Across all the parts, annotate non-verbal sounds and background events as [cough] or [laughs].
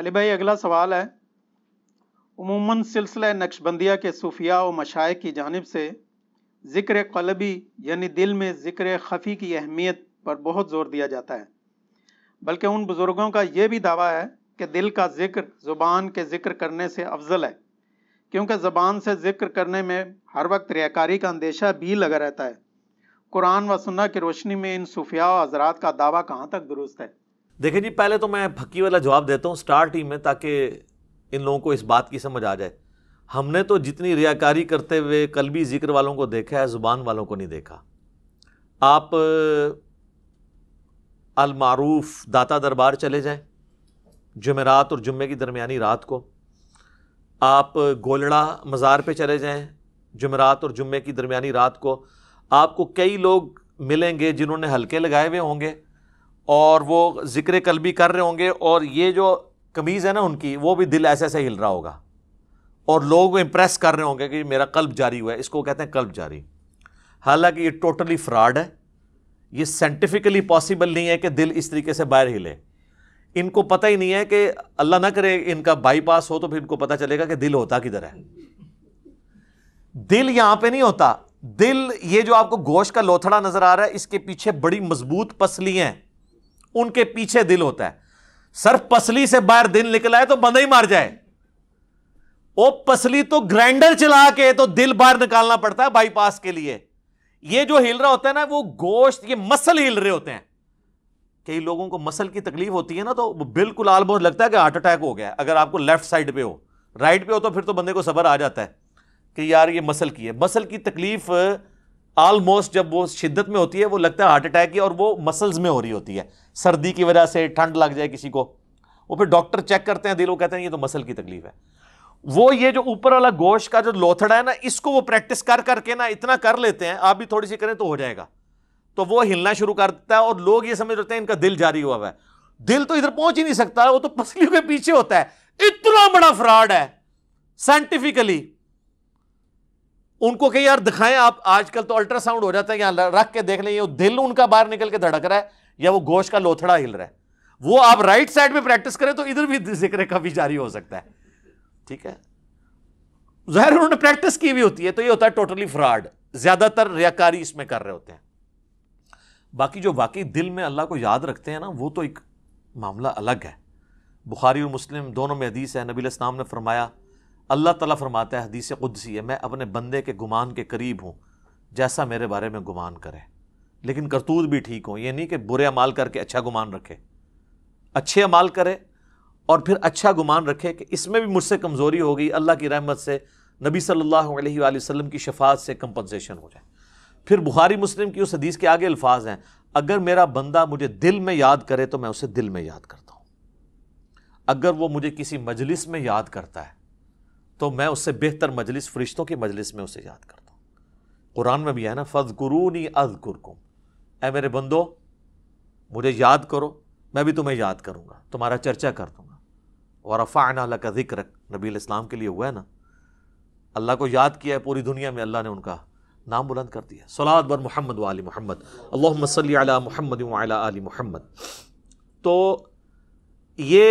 अली भाई अगला सवाल है उमूमन सिलसिला नक्शबंदिया के सूफिया व मशाय की जानब से ज़िक्र कलबी यानी दिल में ज़िक्र खफ़ी की अहमियत पर बहुत ज़ोर दिया जाता है बल्कि उन बुज़ुर्गों का यह भी दावा है कि दिल का ज़िक्र ज़ुबान के ज़िक्र करने से अफजल है क्योंकि ज़बान से ज़िक्र करने में हर वक्त रियाकारी का अंदेशा भी लगा रहता है कुरान व सुन्ना की रोशनी में इन सूफिया हजरात का दावा कहाँ तक दुरुस्त है देखें जी पहले तो मैं फक्की वाला जवाब देता हूँ स्टार टीम में ताकि इन लोगों को इस बात की समझ आ जाए हमने तो जितनी रियाकारी करते हुए कल भी जिक्र वालों को देखा है ज़ुबान वालों को नहीं देखा आप अलमारूफ दाता दरबार चले जाएं जुमेरात और जुम्मे की दरमियानी रात को आप गोलड़ा मज़ार पे चले जाएं जुमेरात और जुम्मे की दरमियानी रात को आपको कई लोग मिलेंगे जिन्होंने हल्के लगाए हुए होंगे और वो ज़िक्र कल भी कर रहे होंगे और ये जो कमीज़ है ना उनकी वो भी दिल ऐसे ऐसे हिल रहा होगा और लोग इम्प्रेस कर रहे होंगे कि मेरा कल्ब जारी हुआ है इसको कहते हैं कल्ब जारी हालांकि ये टोटली फ्रॉड है ये साइंटिफिकली पॉसिबल नहीं है कि दिल इस तरीके से बाहर हिले इनको पता ही नहीं है कि अल्लाह ना करे इनका बाईपास हो तो फिर इनको पता चलेगा कि दिल होता किधर है दिल यहाँ पर नहीं होता दिल ये जो आपको गोश का लोथड़ा नजर आ रहा है इसके पीछे बड़ी मजबूत पसलियाँ हैं उनके पीछे दिल होता है सर पसली से बाहर दिल निकला है तो बंदा ही मार जाए वो पसली तो ग्राइंडर चला के तो दिल बाहर निकालना पड़ता है बाईपास के लिए ये जो हिल रहा होता है ना वो गोश्त ये मसल हिल रहे होते हैं कई लोगों को मसल की तकलीफ होती है ना तो बिल्कुल आलमोस्ट लगता है कि हार्ट अटैक हो गया अगर आपको लेफ्ट साइड पे हो राइट पे हो तो फिर तो बंदे को सबर आ जाता है कि यार ये मसल की है मसल की तकलीफ ऑलमोस्ट जब वो शिद्दत में होती है वो लगता है हार्ट अटैक की और वो मसल्स में हो रही होती है सर्दी की वजह से ठंड लग जाए किसी को वो फिर डॉक्टर चेक करते हैं दिल वो कहते हैं ये तो मसल की तकलीफ है वो ये जो ऊपर वाला गोश का जो लोथड़ा है ना इसको वो प्रैक्टिस कर करके ना इतना कर लेते हैं आप भी थोड़ी सी करें तो हो जाएगा तो वो हिलना शुरू कर देता है और लोग ये समझ लेते हैं इनका दिल जारी हुआ है दिल तो इधर पहुंच ही नहीं सकता वो तो पसलियों के पीछे होता है इतना बड़ा फ्रॉड है साइंटिफिकली उनको कहीं यार दिखाएं आप आजकल तो अल्ट्रासाउंड हो जाता है यहाँ रख के देख लें ये दिल उनका बाहर निकल के धड़क रहा है या वो गोश का लोथड़ा हिल रहा है वो आप राइट साइड में प्रैक्टिस करें तो इधर भी [laughs] जिक्र कभी जारी हो सकता है ठीक है जहर उन्होंने प्रैक्टिस की भी होती है तो ये होता है टोटली फ्रॉड ज्यादातर रियाकारी इसमें कर रहे होते हैं बाकी जो बाकी दिल में अल्लाह को याद रखते हैं ना वो तो एक मामला अलग है बुखारी और मुस्लिम दोनों में हदीस है नबी इस्लाम ने फरमाया अल्लाह ताला फरमाता है हदीस कुदसी है मैं अपने बंदे के गुमान के करीब हूँ जैसा मेरे बारे में गुमान करे लेकिन करतूत भी ठीक हो ये नहीं कि बुरे अमाल करके अच्छा गुमान रखे अच्छे अमाल करे और फिर अच्छा गुमान रखे कि इसमें भी मुझसे कमज़ोरी हो गई अल्लाह की रहमत से नबी सल्लल्लाहु अलैहि वसल्लम की शफात से कंपनसेशन हो जाए फिर बुखारी मुस्लिम की उस हदीस के आगे अल्फाज हैं अगर मेरा बंदा मुझे दिल में याद करे तो मैं उसे दिल में याद करता हूँ अगर वो मुझे किसी मजलिस में याद करता है तो मैं उससे बेहतर मजलिस फरिश्तों के मजलिस में उसे याद करता हूँ कुरान में भी है ना फज गुरूनी अज गुरकुम ए मेरे बंदो मुझे याद करो मैं भी तुम्हें याद करूँगा तुम्हारा चर्चा कर दूँगा और अफ़ाना अल्लाह का जिक्र नबी इस्लाम के लिए हुआ है ना अल्लाह को याद किया है पूरी दुनिया में अल्लाह ने उनका नाम बुलंद कर दिया सलाद बर मोहम्मद वाली मोहम्मद अल्लाह सल मोहम्मद आली मोहम्मद तो ये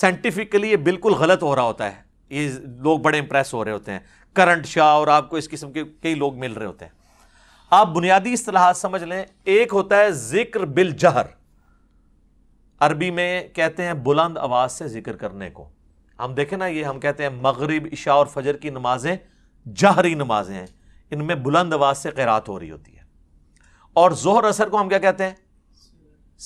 साइंटिफिकली ये बिल्कुल गलत हो रहा होता है ये लोग बड़े इंप्रेस हो रहे होते हैं करंट शाह और आपको इस किस्म के कई लोग मिल रहे होते हैं आप बुनियादी असलाहत समझ लें एक होता है जिक्र बिल जहर अरबी में कहते हैं बुलंद आवाज़ से जिक्र करने को हम देखें ना ये हम कहते हैं मगरब इशा और फजर की नमाजें जहरी नमाजें हैं इनमें बुलंद आवाज़ से खैरात हो रही होती है और जोहर असर को हम क्या कहते हैं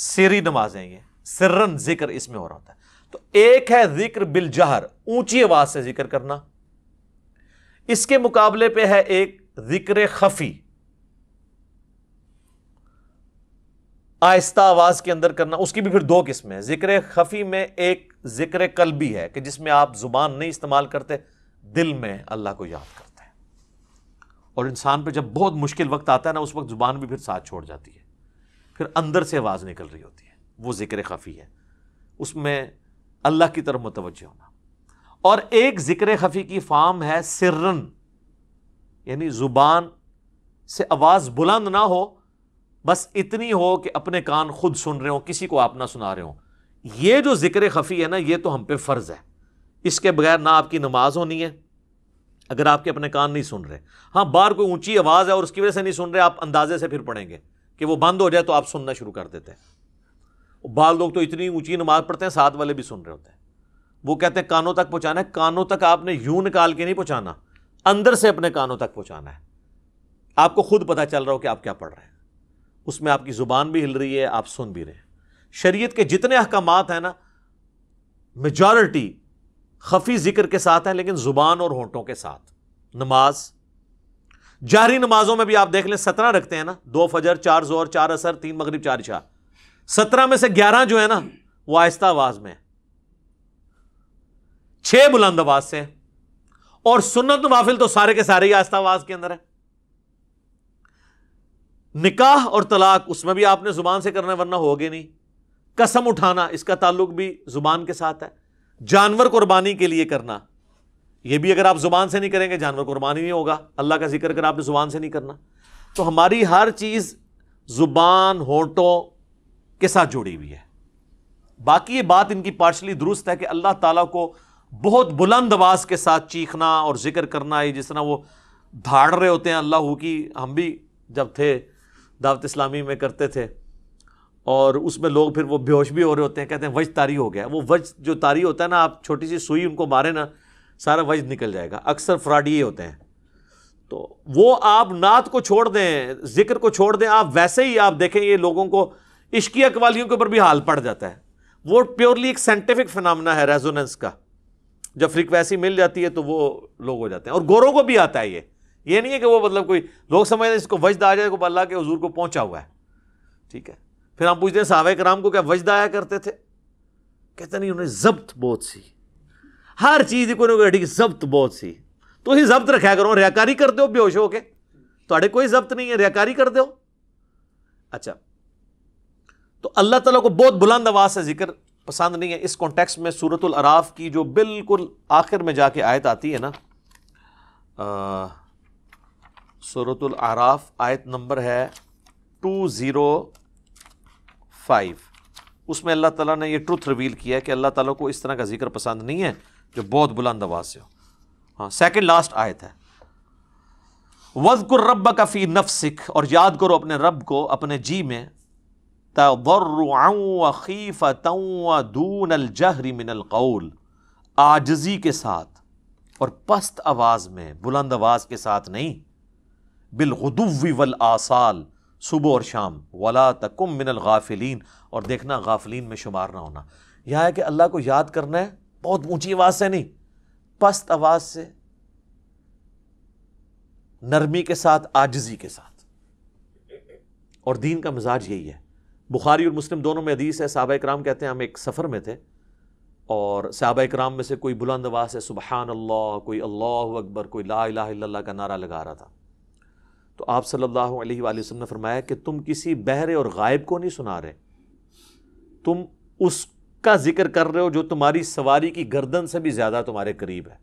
सिरी नमाजें ये सिर्रन जिक्र इसमें हो रहा होता है तो एक है जिक्र बिल जहर ऊंची आवाज से जिक्र करना इसके मुकाबले पे है एक जिक्र खफी आहिस्ता आवाज के अंदर करना उसकी भी फिर दो किस्में हैं जिक्र खफी में एक जिक्र कल भी है कि जिसमें आप जुबान नहीं इस्तेमाल करते दिल में अल्लाह को याद करते हैं और इंसान पर जब बहुत मुश्किल वक्त आता है ना उस वक्त जुबान भी फिर साथ छोड़ जाती है फिर अंदर से आवाज़ निकल रही होती है वो जिक्र खफी है उसमें अल्लाह की तरफ मुतवजह होना और एक ज़िक्र खफी की फार्म है सिर्रन यानी ज़ुबान से आवाज़ बुलंद ना हो बस इतनी हो कि अपने कान खुद सुन रहे हो किसी को आप ना सुना रहे हो यह जो ज़िक्र खफी है ना ये तो हम पे फ़र्ज़ है इसके बगैर ना आपकी नमाज होनी है अगर आपके अपने कान नहीं सुन रहे हाँ बार कोई ऊंची आवाज़ है और उसकी वजह से नहीं सुन रहे आप अंदाजे से फिर पढ़ेंगे कि वो बंद हो जाए तो आप सुनना शुरू कर देते हैं बाल लोग तो इतनी ऊंची नमाज पढ़ते हैं साथ वाले भी सुन रहे होते हैं वो कहते हैं कानों तक पहुँचाना है कानों तक आपने यूं निकाल के नहीं पहुँचाना अंदर से अपने कानों तक पहुंचाना है आपको खुद पता चल रहा हो कि आप क्या पढ़ रहे हैं उसमें आपकी ज़ुबान भी हिल रही है आप सुन भी रहे हैं शरीय के जितने अहकाम हैं ना मेजॉरिटी खफी जिक्र के साथ हैं लेकिन ज़ुबान और होटों के साथ नमाज जाहरी नमाजों में भी आप देख लें सत्रह रखते हैं ना दो फजर चार जोर चार असर तीन मगरब चार शाह सत्रह में से ग्यारह जो है ना वो आहिस्ता आवाज में छह बुलंद आवाज से और सुन्नत वाफिल तो सारे के सारे ही आहिस्ता आवाज के अंदर है निकाह और तलाक उसमें भी आपने जुबान से करना वरना होगे नहीं कसम उठाना इसका ताल्लुक भी जुबान के साथ है जानवर कुर्बानी के लिए करना यह भी अगर आप जुबान से नहीं करेंगे जानवर कुर्बानी नहीं होगा अल्लाह का जिक्र कर आपने जुबान से नहीं करना तो हमारी हर चीज जुबान होटों के साथ जुड़ी हुई है बाकी ये बात इनकी पार्शली दुरुस्त है कि अल्लाह ताला को बहुत बुलंद आवाज़ के साथ चीखना और जिक्र करना है जिस तरह वो धाड़ रहे होते हैं अल्लाह की हम भी जब थे दावत इस्लामी में करते थे और उसमें लोग फिर वो बेहोश भी हो रहे होते हैं कहते हैं वज तारी हो गया वो वज जो तारी होता है ना आप छोटी सी सुई उनको मारे ना सारा वज निकल जाएगा अक्सर फ्रॉड ये होते हैं तो वो आप नात को छोड़ दें जिक्र को छोड़ दें आप वैसे ही आप देखें ये लोगों को इश्किया अकवालियों के ऊपर भी हाल पड़ जाता है वो प्योरली एक साइंटिफिक फिनमना है रेजोनेंस का जब फ्रिक्वेंसी मिल जाती है तो वो लोग हो जाते हैं और गोरों को भी आता है ये ये नहीं है कि वो मतलब कोई लोग समझते हैं इसको वजद आ जाए अल्लाह के हजूर को पहुंचा हुआ है ठीक है फिर हम पूछते हैं साहब कराम को क्या वजद आया करते थे कहते नहीं उन्हें जब्त बहुत सी हर चीज़ को उन्होंने जब्त बहुत सी तो ही जब्त रखा करो रियाकारी कर दो बेहोश होके तो कोई जब्त नहीं है रियाकारी कर दो अच्छा तो अल्लाह ताला को बहुत बुलंद आवाज़ से जिक्र पसंद नहीं है इस कॉन्टेक्स में सूरत अराफ की जो बिल्कुल आखिर में जाके आयत आती है ना सूरतुल आराफ आयत नंबर है टू ज़ीरो फाइव उसमें अल्लाह तला ने यह ट्रुथ रिवील किया है कि अल्लाह ताला को इस तरह का जिक्र पसंद नहीं है जो बहुत बुलंद आवाज़ से हो हाँ सेकेंड लास्ट आयत है वज वजकुर रब का फ़ी नफसिक और याद करो अपने रब को अपने जी में तर्रफ़तून जहरी मिनल कौल आजजी के साथ और पस्त आवाज़ में बुलंद आवाज़ के साथ नहीं बिलगदुवी वल आसाल सुबह और शाम वला तकुम मिनल गाफिलीन और देखना गाफिलीन में शुमार ना होना यह है कि अल्लाह को याद करना है बहुत ऊंची आवाज़ से नहीं पस्त आवाज़ से नरमी के साथ आजजी के साथ और दीन का मिजाज यही है बुखारी और मुस्लिम दोनों में हदीस है सहाबा कराम कहते हैं हम एक सफ़र में थे और सहाबा कराम में से कोई बुलंदवास है सुबहान अल्लाह कोई अल्लाह अकबर कोई ला इला का नारा लगा रहा था तो आप सल्लल्लाहु अलैहि वसल्लम ने फरमाया कि तुम किसी बहरे और गायब को नहीं सुना रहे तुम उसका जिक्र कर रहे हो जो तुम्हारी सवारी की गर्दन से भी ज़्यादा तुम्हारे करीब है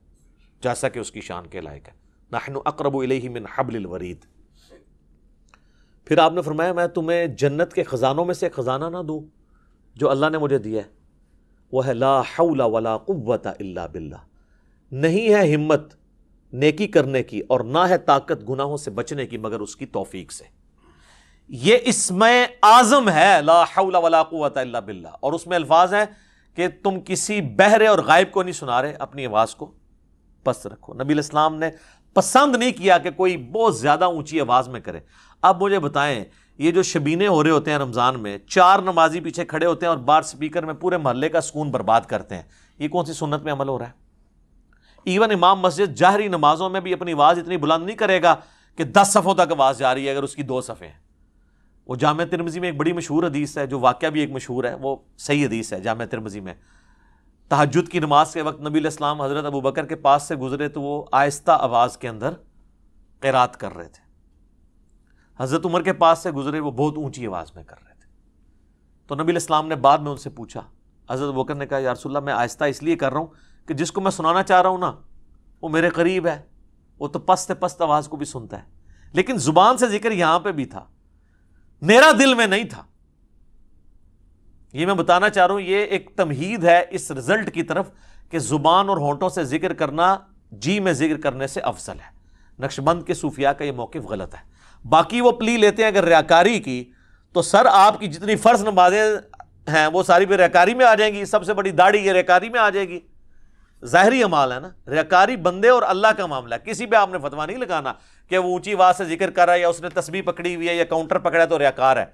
जैसा कि उसकी शान के लायक है नाहन अकरब मिन फिर आपने फरमाया मैं तुम्हें जन्नत के ख़ज़ानों में से ख़ज़ाना ना दूँ जो अल्लाह ने मुझे दिया है वह है ला हौला वला क़ुव्वत इल्ला बिल्ला नहीं है हिम्मत नेकी करने की और ना है ताकत गुनाहों से बचने की मगर उसकी तोफ़ी से ये इसमें आज़म है ला हौला वला क़ुव्वत इल्ला बिल्ला और उसमें अल्फाज हैं कि तुम किसी बहरे और गायब को नहीं सुना रहे अपनी आवाज़ को पस्त रखो नबी इस्लाम ने पसंद नहीं किया कि कोई बहुत ज़्यादा ऊँची आवाज़ में करे अब मुझे बताएं ये जो शबीने हो रहे होते हैं रमज़ान में चार नमाजी पीछे खड़े होते हैं और बार स्पीकर में पूरे महल्ले का सुकून बर्बाद करते हैं ये कौन सी सुन्नत में अमल हो रहा है इवन इमाम मस्जिद जाहरी नमाजों में भी अपनी आवाज़ इतनी बुलंद नहीं करेगा कि दस सफ़ों तक आवाज़ जा रही है अगर उसकी दो सफ़े हैं वो जाम तिरमजी में एक बड़ी मशहूर हदीस है जो वाक़ भी एक मशहूर है वो सही हदीस है जाम तिरमजी में तहजद की नमाज के वक्त नबी इस्लाम हज़रत अबू बकर के पास से गुजरे तो वो आहिस्ता आवाज़ के अंदर कैरात कर रहे थे हज़रत उमर के पास से गुजरे वो बहुत ऊंची आवाज़ में कर रहे थे तो नबी इस्लाम ने बाद में उनसे पूछा हज़रत वकर ने कहा यारसोल्ला मैं आहिस्ता इसलिए कर रहा हूँ कि जिसको मैं सुनाना चाह रहा हूँ ना वो मेरे करीब है वो तो पस्त पस्त आवाज़ को भी सुनता है लेकिन ज़ुबान से जिक्र यहाँ पर भी था मेरा दिल में नहीं था ये मैं बताना चाह रहा हूँ ये एक तमहीद है इस रिजल्ट की तरफ कि ज़ुबान और होंठों से जिक्र करना जी में जिक्र करने से अफसल है नक्शबंद के सूफिया का ये मौकफ़ गलत है बाकी वो प्ली लेते हैं अगर रयाकारी की तो सर आपकी जितनी फ़र्ज नमाजें हैं वो सारी भी रयाकारी में आ जाएंगी सबसे बड़ी दाढ़ी ये रयाकारी में आ जाएगी ज़ाहरी अमाल है ना रयाकारी बंदे और अल्लाह का मामला है किसी पर आपने फतवा नहीं लगाना कि वो ऊंची आवाज़ से जिक्र कर रहा है या उसने तस्वीर पकड़ी हुई है या काउंटर पकड़ा है तो रयाकार है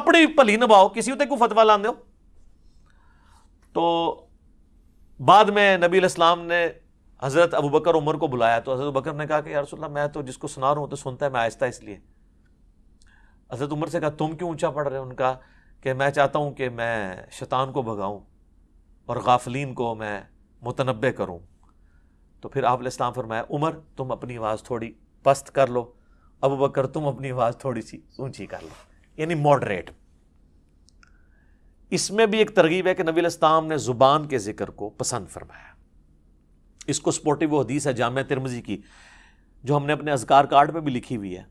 अपनी भली नभाओ किसी उत्ते को फतवा ला दो तो बाद में नबी इस्लाम ने हज़रत अबू बकर उमर को बुलाया तो हज़रत बकर ने कहा कि यार यारसोल्ला मैं तो जिसको सुना रहा हूँ तो सुनता है मैं आहिस्ता इसलिए हज़रत उमर से कहा तुम क्यों ऊंचा पढ़ रहे हो उनका कि मैं चाहता हूँ कि मैं शैतान को भगाऊँ और गाफलीन को मैं मुतनबे करूँ तो फिर आप इस्लाम फरमाया उमर तुम अपनी आवाज़ थोड़ी पस्त कर लो अब बकर तुम अपनी आवाज़ थोड़ी सी ऊंची कर लो यानी मॉडरेट इसमें भी एक तरगीब है कि नबी इस्लाम ने ज़ुबान के ज़िक्र को पसंद फरमाया इसको सपोर्टिव हदीस है जाम तिरमजी की जो हमने अपने अजगार कार्ड पर भी लिखी हुई है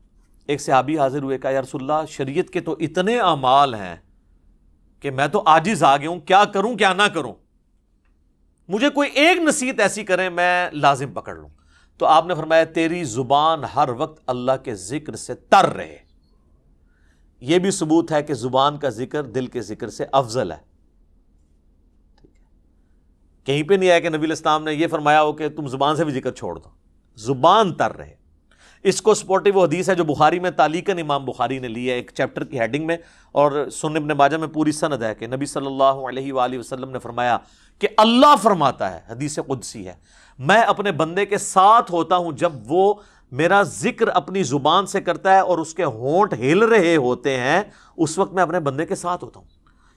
एक सहाबी हाजिर हुए कहा यारसोल्ला शरीयत के तो इतने अमाल हैं कि मैं तो आजिज आ गया हूं क्या करूं क्या ना करूं मुझे कोई एक नसीहत ऐसी करें मैं लाजिम पकड़ लूं तो आपने फरमाया तेरी जुबान हर वक्त अल्लाह के जिक्र से तर रहे यह भी सबूत है कि जुबान का जिक्र दिल के जिक्र से अफजल है कहीं पे नहीं आया कि नबी इस्लाम ने यह फरमाया हो कि तुम जुबान से भी जिक्र छोड़ दो जुबान तर रहे इसको सपोर्टिव वो हदीस है जो बुखारी में तालीकन इमाम बुखारी ने ली है एक चैप्टर की हेडिंग में और सुन इबन बाजा में पूरी सनद है कि नबी सल्लल्लाहु अलैहि वसल्लम ने फरमाया कि अल्लाह फरमाता है हदीस कुदसी है मैं अपने बंदे के साथ होता हूँ जब वो मेरा जिक्र अपनी ज़ुबान से करता है और उसके होंठ हिल रहे होते हैं उस वक्त मैं अपने बंदे के साथ होता हूँ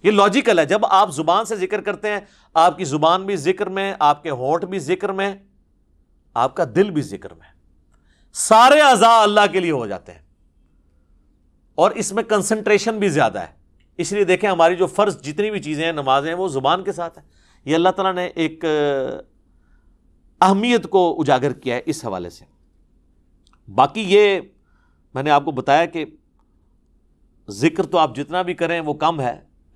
ये लॉजिकल है जब आप ज़ुबान से जिक्र करते हैं आपकी ज़ुबान भी जिक्र में आपके होंठ भी जिक्र में आपका दिल भी जिक्र में सारे अज़ा अल्लाह के लिए हो जाते हैं और इसमें कंसंट्रेशन भी ज़्यादा है इसलिए देखें हमारी जो फ़र्ज जितनी भी चीज़ें हैं नमाजें हैं वो ज़ुबान के साथ है ये अल्लाह तला ने एक अहमियत को उजागर किया है इस हवाले से बाकी ये मैंने आपको बताया कि ज़िक्र तो आप जितना भी करें वो कम है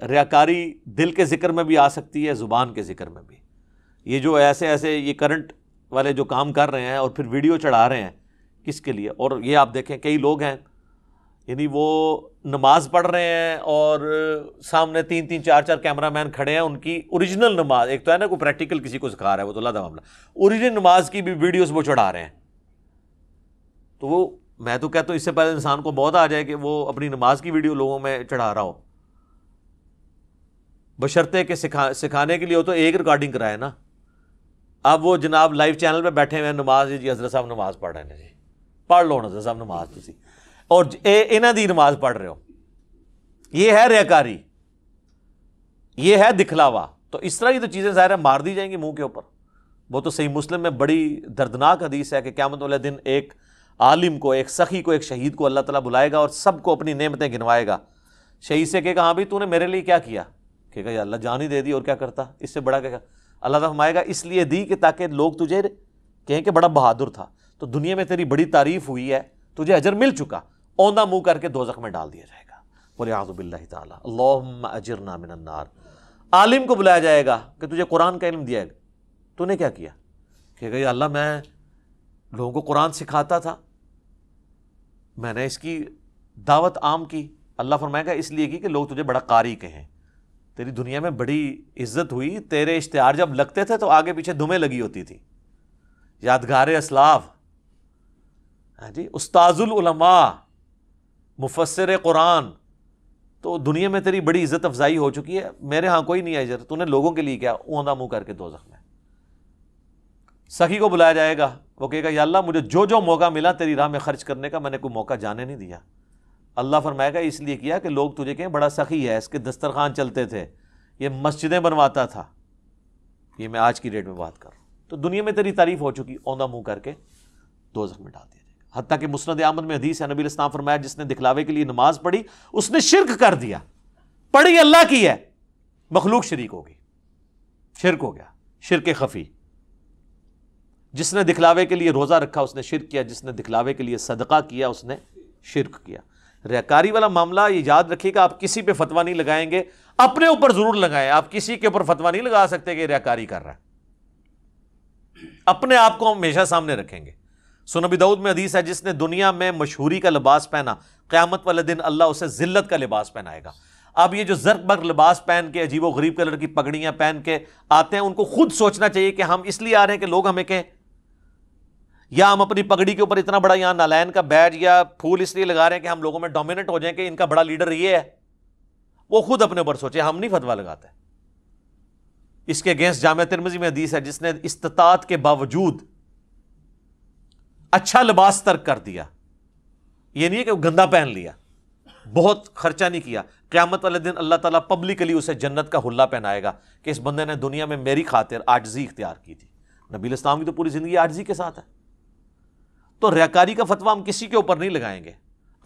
रियाकारी दिल के ज़िक्र में भी आ सकती है ज़ुबान के ज़िक्र में भी ये जो ऐसे ऐसे ये करंट वाले जो काम कर रहे हैं और फिर वीडियो चढ़ा रहे हैं किसके लिए और ये आप देखें कई लोग हैं यानी वो नमाज पढ़ रहे हैं और सामने तीन तीन चार चार कैमरामैन खड़े हैं उनकी ओरिजिनल नमाज एक तो है ना कोई प्रैक्टिकल किसी को सिखा रहा है वो तो लादा मामला ओरिजिनल नमाज की भी वीडियोस वो चढ़ा रहे हैं तो वो मैं तो कहता हूँ इससे पहले इंसान को बहुत आ जाए कि वो अपनी नमाज की वीडियो लोगों में चढ़ा रहा हो बशर्ते के सिखा सिखाने के लिए हो तो एक रिकॉर्डिंग कराए ना अब वो जनाब लाइव चैनल पर बैठे हुए हैं नमाज जी हजरत साहब नमाज पढ़ रहे हैं जी पढ़ लो नजर साहब नमाज तुम और इन्हों की नमाज पढ़ रहे हो ये है रेकारी ये है दिखलावा तो इस तरह की तो चीज़ें ज़ाहिर मार दी जाएंगी मुंह के ऊपर वो तो सही मुस्लिम में बड़ी दर्दनाक हदीस है कि क्या वाले दिन एक आलिम को एक सखी को एक शहीद को अल्लाह ताला बुलाएगा और सबको अपनी नेमतें गिनवाएगा शहीद से कहेगा हाँ भाई तूने मेरे लिए क्या किया कहेगा या अल्लाह जान ही दे दी और क्या करता इससे बड़ा कहेगा अल्लाह तमाएगा इसलिए दी कि ताकि लोग तुझे कहें कि बड़ा बहादुर था तो दुनिया में तेरी बड़ी तारीफ हुई है तुझे अजर मिल चुका औंदा मुंह करके दो में डाल दिया जाएगा बोले आजुबिल्ला नामार आलिम को बुलाया जाएगा कि तुझे कुरान का इल्म दिया तूने क्या किया कि गई अल्लाह मैं लोगों को कुरान सिखाता था मैंने इसकी दावत आम की अल्लाह फरमाएगा इसलिए की कि लोग तुझे बड़ा कारी कहें तेरी दुनिया में बड़ी इज्जत हुई तेरे इश्तहार जब लगते थे तो आगे पीछे दुमें लगी होती थी यादगार असलाफ हाँ जी उस्ताजुलमा मुफसर कुरान तो दुनिया में तेरी बड़ी इज्जत अफजाई हो चुकी है मेरे यहाँ कोई नहीं है इज्जत तूने लोगों के लिए क्या ऊंधा मुँह करके दो में सखी को बुलाया जाएगा वो कहेगा या अल्लाह मुझे जो जो मौका मिला तेरी राह में खर्च करने का मैंने कोई मौका जाने नहीं दिया अल्लाह फरमाएगा इसलिए किया कि लोग तुझे कहें बड़ा सखी है इसके दस्तरखान चलते थे ये मस्जिदें बनवाता था ये मैं आज की डेट में बात कर रहा हूँ तो दुनिया में तेरी तारीफ हो चुकी ओंधा मुँह करके दो ज़ख्म डाल दिया हती कि मुस्ंद आमद में हदीस है नबी इस्लाम फरमाया जिसने दिखलावे के लिए नमाज पढ़ी उसने शिरक कर दिया पढ़ी अल्लाह की है मखलूक शरीक होगी शिरक हो गया शिरक खफी जिसने दिखलावे के लिए रोज़ा रखा उसने शिरक किया जिसने दिखलावे के लिए सदका किया उसने शिरक किया रहकारी वाला मामला ये याद रखिएगा आप किसी पे फतवा नहीं लगाएंगे अपने ऊपर ज़रूर लगाएं आप किसी के ऊपर फतवा नहीं लगा सकते कि रहकारी कर रहा है अपने आप को हम हमेशा सामने रखेंगे सुनबी दाऊद में अदीस है जिसने दुनिया में मशहूरी का लिबास पहना क़्यामत वाले दिन अल्लाह उसे ज़िल्लत का लिबास पहनाएगा अब ये जो जरबग लिबास पहन के अजीब गरीब कलर की पगड़ियां पहन के आते हैं उनको खुद सोचना चाहिए कि हम इसलिए आ रहे हैं कि लोग हमें कहें या हम अपनी पगड़ी के ऊपर इतना बड़ा यहां नालायन का बैज या फूल इसलिए लगा रहे हैं कि हम लोगों में डोमिनेट हो जाए कि इनका बड़ा लीडर ये है वो खुद अपने ऊपर सोचे हम नहीं फतवा लगाते इसके अगेंस्ट जाम तिरमजी में हदीस है जिसने इस्तात के बावजूद अच्छा लिबास तर्क कर दिया ये नहीं है कि गंदा पहन लिया बहुत खर्चा नहीं किया क्यामत वाले दिन अल्लाह ताला पब्लिकली उसे जन्नत का हुल्ला पहनाएगा कि इस बंदे ने दुनिया में मेरी खातिर आर्जी इख्तियार की थी नबील इस्लाम की तो पूरी ज़िंदगी आर्जी के साथ है तो रयाकारी का फतवा हम किसी के ऊपर नहीं लगाएंगे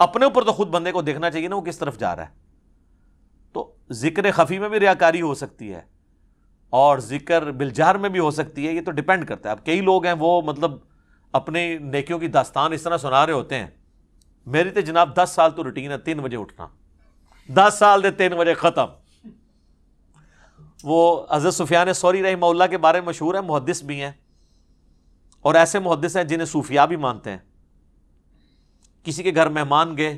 अपने ऊपर तो खुद बंदे को देखना चाहिए ना वो किस तरफ जा रहा है तो जिक्र खफी में भी रयाकारी हो सकती है और जिक्र बिलजार में भी हो सकती है ये तो डिपेंड करता है अब कई लोग हैं वो मतलब अपने नेकियों की दास्तान इस तरह सुना रहे होते हैं मेरी तो जनाब दस साल तो रूटीन है तीन बजे उठना दस साल दे तीन बजे ख़त्म वो सूफिया सुफियान सौरी रही मौल्ला के बारे में मशहूर है मुहदस भी हैं और ऐसे मुहदस हैं जिन्हें सूफिया भी मानते हैं किसी के घर मेहमान गए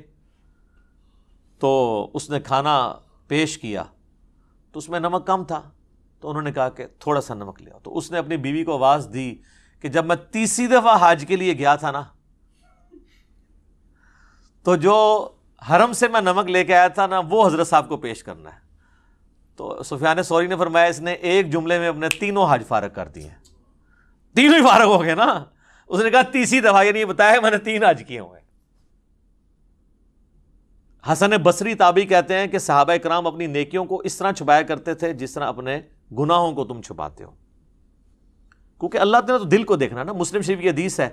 तो उसने खाना पेश किया तो उसमें नमक कम था तो उन्होंने कहा कि थोड़ा सा नमक लिया तो उसने अपनी बीवी को आवाज़ दी कि जब मैं तीसरी दफ़ा हज के लिए गया था ना तो जो हरम से मैं नमक लेके आया था ना वो हज़रत साहब को पेश करना है तो सुफियान सौरी ने फरमाया इसने एक जुमले में अपने तीनों हज फारग कर दिए तीनों ही फारग हो गए ना उसने कहा तीसरी दफ़ा ये नहीं बताया मैंने तीन हाज किए हुए हसन बसरी ताबी कहते हैं कि साहब कराम अपनी नेकियों को इस तरह छुपाया करते थे जिस तरह अपने गुनाहों को तुम छुपाते हो क्योंकि अल्लाह ने तो दिल को देखना ना मुस्लिम शरीफ की हदीस है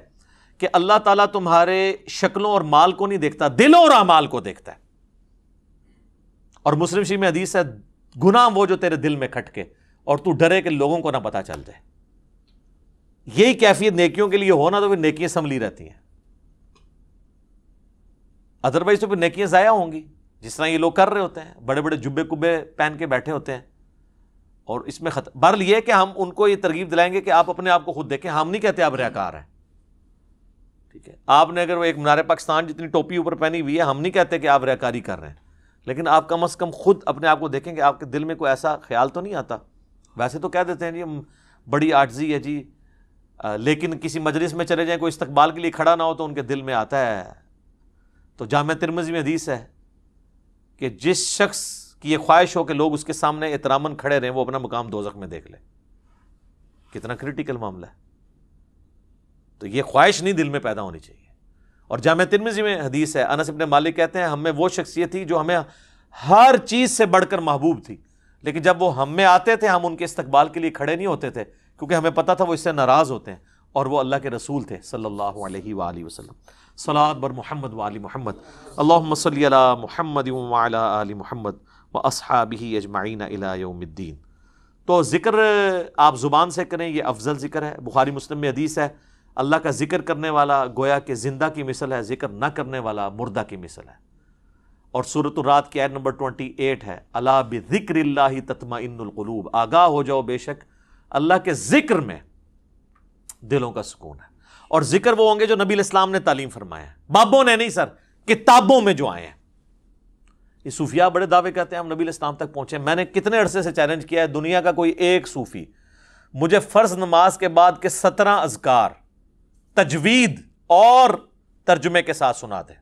कि अल्लाह ताला तुम्हारे शक्लों और माल को नहीं देखता दिलों और अमाल को देखता है और मुस्लिम शरीफ में हदीस है गुनाह वो जो तेरे दिल में खटके और तू डरे कि लोगों को ना पता चल जाए यही कैफियत नेकियों के लिए होना तो फिर नेकियां संभली रहती हैं अदरवाइज तो फिर नेकियां ज़ाया होंगी जिस तरह ये लोग कर रहे होते हैं बड़े बड़े जुब्बे कुब्बे पहन के बैठे होते हैं और इसमें खत बहरल लिए कि हम उनको ये तरगीब दिलाएंगे कि आप अपने आप को खुद देखें हम नहीं कहते आप रयाकार हैं ठीक है आपने अगर वो एक मीनार पाकिस्तान जितनी टोपी ऊपर पहनी हुई है हम नहीं कहते कि आप रयाकारी कर रहे हैं लेकिन आप कम अज़ कम खुद अपने आप को देखें कि आपके दिल में कोई ऐसा ख्याल तो नहीं आता वैसे तो कह देते हैं जी बड़ी आर्जी है जी आ, लेकिन किसी मजलिस में चले जाएँ कोई इस्तकबाल के लिए खड़ा ना हो तो उनके दिल में आता है तो जाम तिरमजी में हदीस है कि जिस शख्स कि ये ख्वाहिश हो कि लोग उसके सामने एतरामन खड़े रहें वो अपना मुकाम दोजख में देख लें कितना क्रिटिकल मामला है तो ये ख्वाहिश नहीं दिल में पैदा होनी चाहिए और जाम तिरमिजी में हदीस है अनस अपने मालिक कहते हैं हमें वो शख्सियत थी जो हमें हर चीज़ से बढ़कर महबूब थी लेकिन जब वो हम में आते थे हम उनके इस्तकबाल के लिए खड़े नहीं होते थे क्योंकि हमें पता था वो इससे नाराज़ होते हैं और वो अल्लाह के रसूल थे सल्लल्लाहु अलैहि वसल्लम सलात बर मोहम्मद वाली मोहम्मद अल्लाह सल महमद वाली मोहम्मद व असहाबी अजमाइन अलाउमद्दीन तो ज़िक्र आप ज़ुबान से करें यह अफजल ज़िक्र है बुखारी मुस्लिम में हदीस है अल्लाह का ज़िक्र करने वाला गोया के ज़िंदा की मिसल है ज़िक्र ना करने वाला मुर्दा की मिसल है और सूरत रात की आय नंबर ट्वेंटी एट है अला बिक्र ततमा इनकलूब आगाह हो जाओ बेशक अल्लाह के ज़िक्र में दिलों का सुकून है और ज़िक्र वो होंगे जो नबी इस्लाम ने तालीम फरमाया है बाबों ने नहीं सर किताबों में जो आए हैं ये सूफिया बड़े दावे करते हैं हम नबी इस्लाम तक पहुँचे मैंने कितने अरसे से चैलेंज किया है दुनिया का कोई एक सूफ़ी मुझे फ़र्ज नमाज के बाद के सत्रह अजकार तजवीद और तर्जुमे के साथ सुना दे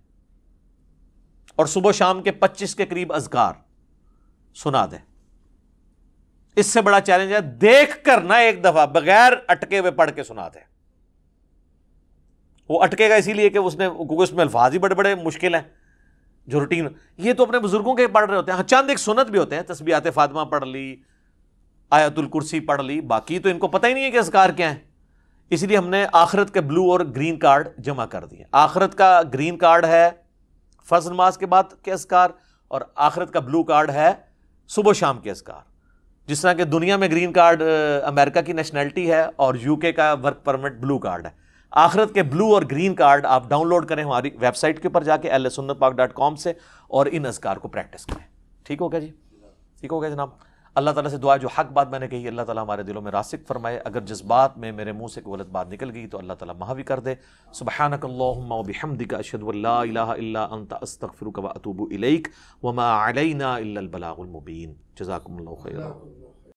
और सुबह शाम के पच्चीस के करीब अजगार सुना दे इससे बड़ा चैलेंज है देख कर ना एक दफा बगैर अटके हुए पढ़ के सुना दे वो अटकेगा इसीलिए कि उसने क्योंकि उसमें अल्फाज ही बड़े बड़े मुश्किल हैं जो रूटीन ये तो अपने बुजुर्गों के पढ़ रहे होते हैं हाँ चंद एक सुनत भी होते हैं तस्बीआत फातमा पढ़ ली आयतुल कुर्सी पढ़ ली बाकी तो इनको पता ही नहीं है कि असकार क्या है इसलिए हमने आखरत के ब्लू और ग्रीन कार्ड जमा कर दिए आखरत का ग्रीन कार्ड है फर्ज नमाज के बाद के असकार और आखरत का ब्लू कार्ड है सुबह शाम के असकार जिस तरह के दुनिया में ग्रीन कार्ड अमेरिका की नेशनैलिटी है और यूके का वर्क परमिट ब्लू कार्ड है आखरत के ब्लू और ग्रीन कार्ड आप डाउनलोड करें हमारी वेबसाइट के ऊपर जाके एल सुन्नत पाक डॉट कॉम से और इन असकार को प्रैक्टिस करें ठीक हो गया जी ठीक हो गया जनाब अल्लाह ताला से दुआ जो हक बात मैंने कही अल्लाह ताला हमारे दिलों में रासिक फरमाए अगर जिस बात में मेरे मुंह से कोई गलत बात निकल गई तो अल्लाह ताला भी कर दे सुबहानकल्लाबिहमदिका अशद अस्तफ़िर अतूब इलैक वमा अलैना इल्लबलामुबीन जजाकम्ल खैर